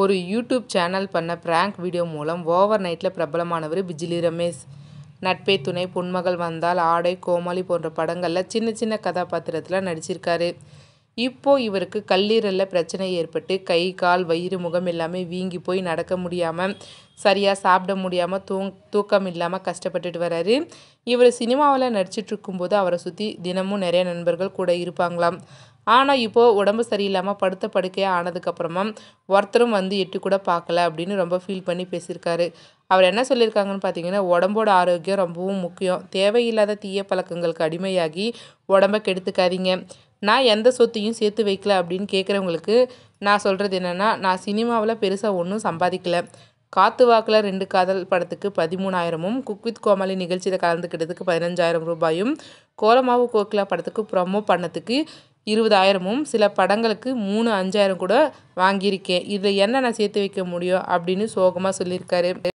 ஒரு YouTube channel பண்ண prank video மூலம் ஓவர் நைட்டில் பிரபலமானவர் பிஜிலி ரமேஷ் நட்பே துணை பொன்மகள் வந்தால் ஆடை கோமாளி போன்ற படங்களில் சின்ன சின்ன கதாபாத்திரத்தில் நடிச்சிருக்காரு இப்போது இவருக்கு கல்லீரலில் பிரச்சனை ஏற்பட்டு கை கால் வயிறு முகம் எல்லாமே வீங்கி போய் நடக்க முடியாமல் சரியாக சாப்பிட முடியாமல் தூங் தூக்கம் இல்லாமல் கஷ்டப்பட்டுட்டு வர்றாரு இவர் சினிமாவில் நடிச்சிட்டு இருக்கும்போது அவரை சுற்றி தினமும் நிறைய நண்பர்கள் கூட இருப்பாங்களாம் ஆனால் இப்போது உடம்பு சரியில்லாமல் படுத்த படுக்கையாக ஆனதுக்கப்புறமா ஒருத்தரும் வந்து எட்டு கூட பார்க்கல அப்படின்னு ரொம்ப ஃபீல் பண்ணி பேசியிருக்காரு அவர் என்ன சொல்லியிருக்காங்கன்னு பார்த்தீங்கன்னா உடம்போட ஆரோக்கியம் ரொம்பவும் முக்கியம் தேவையில்லாத தீய பழக்கங்களுக்கு அடிமையாகி உடம்பை கெடுத்துக்காதீங்க நான் எந்த சொத்தையும் சேர்த்து வைக்கல அப்படின்னு கேட்குறவங்களுக்கு நான் சொல்கிறது என்னென்னா நான் சினிமாவில் பெருசாக ஒன்றும் சம்பாதிக்கலை காத்து வாக்கில் ரெண்டு காதல் படத்துக்கு பதிமூணாயிரமும் குக் வித் கோமாளி நிகழ்ச்சியில் கலந்துக்கிட்டதுக்கு பதினஞ்சாயிரம் ரூபாயும் கோலமாவு கோக்கிலா படத்துக்கு ப்ரொமோ பண்ணத்துக்கு இருபதாயிரமும் சில படங்களுக்கு மூணு அஞ்சாயிரம் கூட வாங்கியிருக்கேன் இதில் என்ன நான் சேர்த்து வைக்க முடியும் அப்படின்னு சோகமாக சொல்லியிருக்காரு